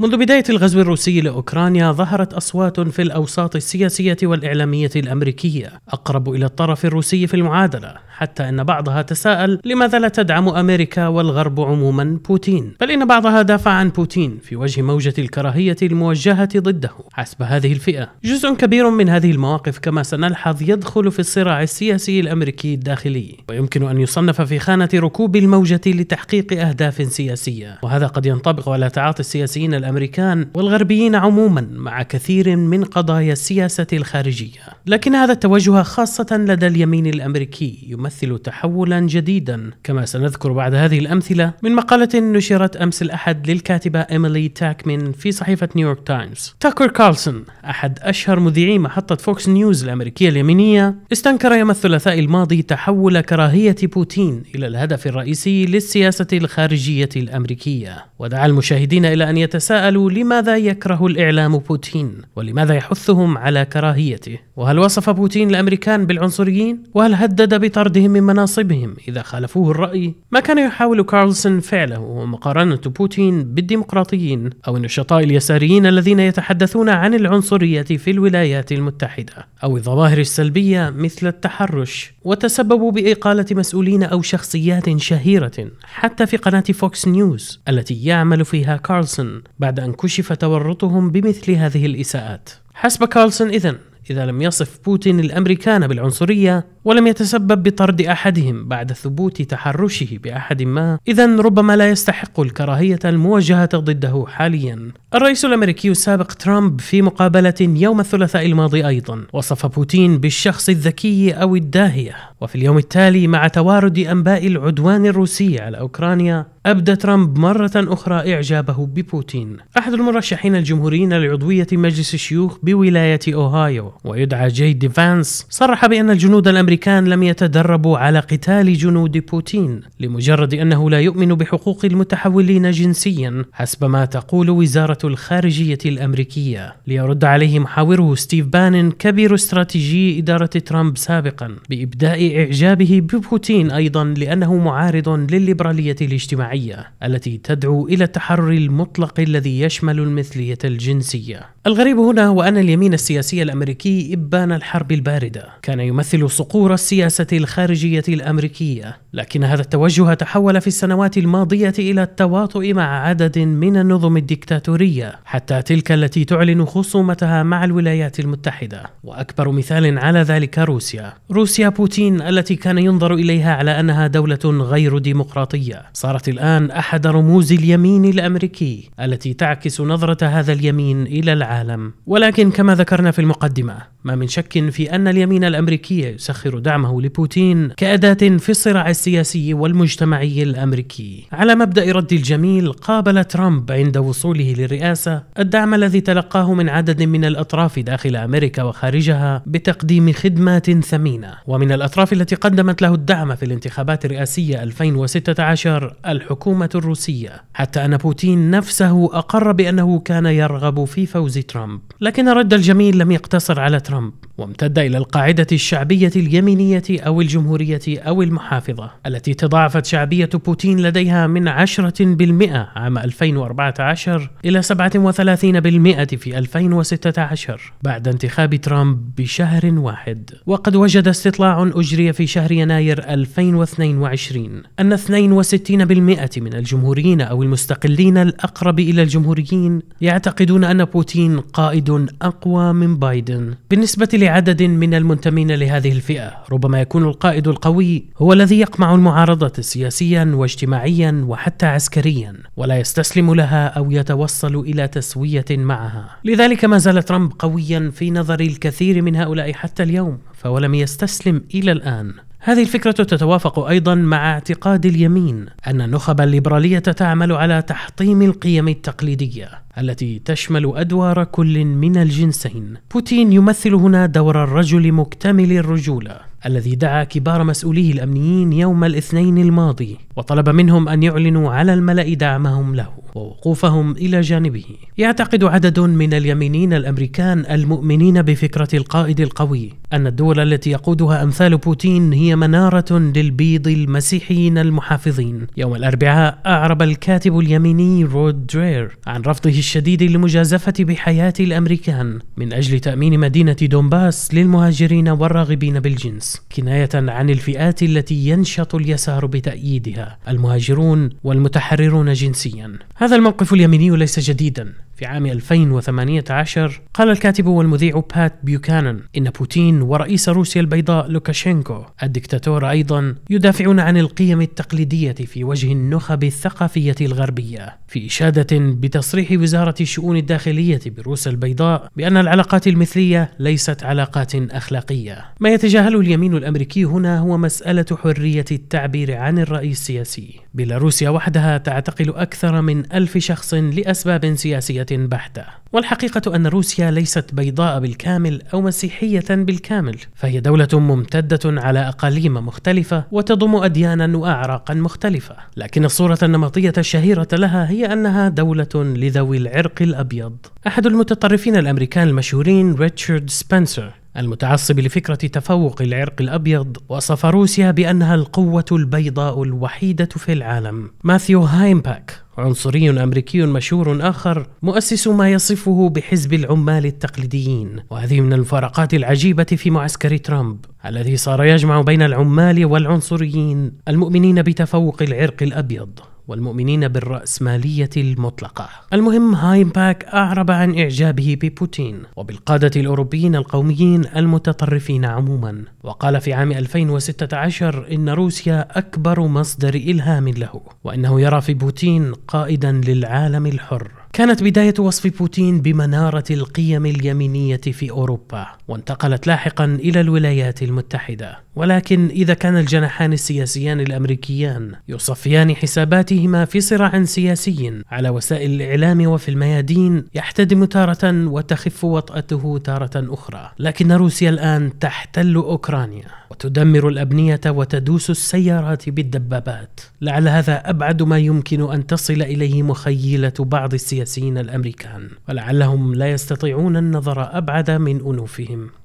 منذ بداية الغزو الروسي لأوكرانيا ظهرت أصوات في الأوساط السياسية والإعلامية الأمريكية أقرب إلى الطرف الروسي في المعادلة حتى أن بعضها تساءل لماذا لا تدعم أمريكا والغرب عموما بوتين بل إن بعضها دافع عن بوتين في وجه موجة الكراهية الموجهة ضده حسب هذه الفئة جزء كبير من هذه المواقف كما سنلحظ يدخل في الصراع السياسي الأمريكي الداخلي ويمكن أن يصنف في خانة ركوب الموجة لتحقيق أهداف سياسية وهذا قد ينطبق على تعاطي السياسيين الأمريكان والغربيين عموما مع كثير من قضايا السياسة الخارجية لكن هذا التوجه خاصة لدى اليمين الأمريكي يمثل يمثل تحولا جديدا كما سنذكر بعد هذه الأمثلة من مقالة نشرت أمس الأحد للكاتبة إيميلي تاكمن في صحيفة نيويورك تايمز تاكر كارلسون أحد أشهر مذيعي محطة فوكس نيوز الأمريكية اليمينية استنكر يوم الثلاثاء الماضي تحول كراهية بوتين إلى الهدف الرئيسي للسياسة الخارجية الأمريكية ودعا المشاهدين إلى أن يتساءلوا لماذا يكره الإعلام بوتين ولماذا يحثهم على كراهيته وهل وصف بوتين الأمريكان بالعنصريين وهل هدد بطرد تقليدهم من مناصبهم إذا خالفوه الرأي ما كان يحاول كارلسون فعله هو مقارنة بوتين بالديمقراطيين أو النشطاء اليساريين الذين يتحدثون عن العنصرية في الولايات المتحدة أو الظواهر السلبية مثل التحرش وتسببوا بإقالة مسؤولين أو شخصيات شهيرة حتى في قناة فوكس نيوز التي يعمل فيها كارلسون بعد أن كشف تورطهم بمثل هذه الإساءات حسب كارلسون إذن إذا لم يصف بوتين الأمريكان بالعنصرية ولم يتسبب بطرد احدهم بعد ثبوت تحرشه باحد ما، اذا ربما لا يستحق الكراهيه الموجهه ضده حاليا. الرئيس الامريكي السابق ترامب في مقابله يوم الثلاثاء الماضي ايضا، وصف بوتين بالشخص الذكي او الداهيه، وفي اليوم التالي مع توارد انباء العدوان الروسي على اوكرانيا، أبدى ترامب مرة أخرى إعجابه ببوتين أحد المرشحين الجمهوريين لعضوية مجلس الشيوخ بولاية أوهايو ويدعى جي ديفانس صرح بأن الجنود الأمريكيين الأمريكان لم يتدربوا على قتال جنود بوتين لمجرد أنه لا يؤمن بحقوق المتحولين جنسيا حسب ما تقول وزارة الخارجية الأمريكية ليرد عليه محاوره ستيف بانن كبير استراتيجي إدارة ترامب سابقا بإبداء إعجابه ببوتين أيضا لأنه معارض للليبرالية الاجتماعية التي تدعو إلى التحرر المطلق الذي يشمل المثلية الجنسية الغريب هنا هو أن اليمين السياسي الأمريكي إبان الحرب الباردة كان يمثل سقوط صقور السياسة الخارجية الأمريكية، لكن هذا التوجه تحول في السنوات الماضية إلى التواطؤ مع عدد من النظم الدكتاتورية، حتى تلك التي تعلن خصومتها مع الولايات المتحدة، وأكبر مثال على ذلك روسيا. روسيا بوتين التي كان ينظر إليها على أنها دولة غير ديمقراطية، صارت الآن أحد رموز اليمين الأمريكي التي تعكس نظرة هذا اليمين إلى العالم. ولكن كما ذكرنا في المقدمة، ما من شك في أن اليمين الأمريكي يسخر يعتبر دعمه لبوتين كأداة في الصراع السياسي والمجتمعي الأمريكي على مبدأ رد الجميل قابل ترامب عند وصوله للرئاسة الدعم الذي تلقاه من عدد من الأطراف داخل أمريكا وخارجها بتقديم خدمات ثمينة ومن الأطراف التي قدمت له الدعم في الانتخابات الرئاسية 2016 الحكومة الروسية حتى أن بوتين نفسه أقر بأنه كان يرغب في فوز ترامب لكن رد الجميل لم يقتصر على ترامب وامتد إلى القاعدة الشعبية اليمنية اليمينية أو الجمهورية أو المحافظة التي تضاعفت شعبية بوتين لديها من 10% عام 2014 إلى 37% في 2016 بعد انتخاب ترامب بشهر واحد وقد وجد استطلاع أجري في شهر يناير 2022 أن 62% من الجمهوريين أو المستقلين الأقرب إلى الجمهوريين يعتقدون أن بوتين قائد أقوى من بايدن بالنسبة لعدد من المنتمين لهذه الفئة ربما يكون القائد القوي هو الذي يقمع المعارضه سياسيا واجتماعيا وحتى عسكريا ولا يستسلم لها او يتوصل الى تسويه معها لذلك ما زال ترامب قويا في نظر الكثير من هؤلاء حتى اليوم فولم يستسلم الى الان هذه الفكرة تتوافق أيضا مع اعتقاد اليمين أن النخب الليبرالية تعمل على تحطيم القيم التقليدية التي تشمل أدوار كل من الجنسين. بوتين يمثل هنا دور الرجل مكتمل الرجولة الذي دعا كبار مسؤوليه الأمنيين يوم الاثنين الماضي وطلب منهم أن يعلنوا على الملأ دعمهم له ووقوفهم إلى جانبه يعتقد عدد من اليمينيين الأمريكان المؤمنين بفكرة القائد القوي أن الدول التي يقودها أمثال بوتين هي منارة للبيض المسيحيين المحافظين يوم الأربعاء أعرب الكاتب اليميني رود درير عن رفضه الشديد للمجازفة بحياة الأمريكان من أجل تأمين مدينة دونباس للمهاجرين والراغبين بالجنس كناية عن الفئات التي ينشط اليسار بتأييدها المهاجرون والمتحررون جنسيا هذا الموقف اليميني ليس جديدا في عام 2018 قال الكاتب والمذيع بات بيوكانن إن بوتين ورئيس روسيا البيضاء لوكاشينكو الدكتاتور أيضا يدافعون عن القيم التقليدية في وجه النخب الثقافية الغربية في إشادة بتصريح وزارة الشؤون الداخلية بروسيا البيضاء بأن العلاقات المثلية ليست علاقات أخلاقية ما يتجاهل اليمين الأمريكي هنا هو مسألة حرية التعبير عن الرأي السياسي بيلاروسيا وحدها تعتقل أكثر من ألف شخص لأسباب سياسية بحتة والحقيقة أن روسيا ليست بيضاء بالكامل أو مسيحية بالكامل فهي دولة ممتدة على أقاليم مختلفة وتضم أديانا وأعراقا مختلفة لكن الصورة النمطية الشهيرة لها هي أنها دولة لذوي العرق الأبيض أحد المتطرفين الأمريكان المشهورين ريتشارد سبنسر المتعصب لفكرة تفوق العرق الأبيض وصف روسيا بأنها القوة البيضاء الوحيدة في العالم ماثيو هايمباك عنصري أمريكي مشهور آخر مؤسس ما يصفه بحزب العمال التقليديين وهذه من الفرقات العجيبة في معسكر ترامب الذي صار يجمع بين العمال والعنصريين المؤمنين بتفوق العرق الأبيض والمؤمنين بالرأسمالية المطلقة المهم هايمباك أعرب عن إعجابه ببوتين وبالقادة الأوروبيين القوميين المتطرفين عموما وقال في عام 2016 إن روسيا أكبر مصدر إلهام له وأنه يرى في بوتين قائدا للعالم الحر كانت بداية وصف بوتين بمنارة القيم اليمينية في أوروبا وانتقلت لاحقا إلى الولايات المتحدة ولكن إذا كان الجناحان السياسيان الأمريكيان يصفيان حساباتهما في صراع سياسي على وسائل الإعلام وفي الميادين يحتدم تارة وتخف وطأته تارة أخرى لكن روسيا الآن تحتل أوكرانيا تدمر الابنيه وتدوس السيارات بالدبابات لعل هذا ابعد ما يمكن ان تصل اليه مخيله بعض السياسيين الامريكان ولعلهم لا يستطيعون النظر ابعد من انوفهم